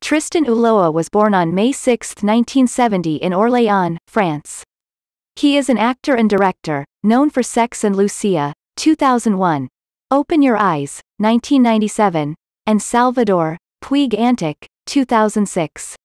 Tristan Ulloa was born on May 6, 1970 in Orléans, France. He is an actor and director, known for Sex and Lucia, 2001, Open Your Eyes, 1997, and Salvador, Puig Antic, 2006.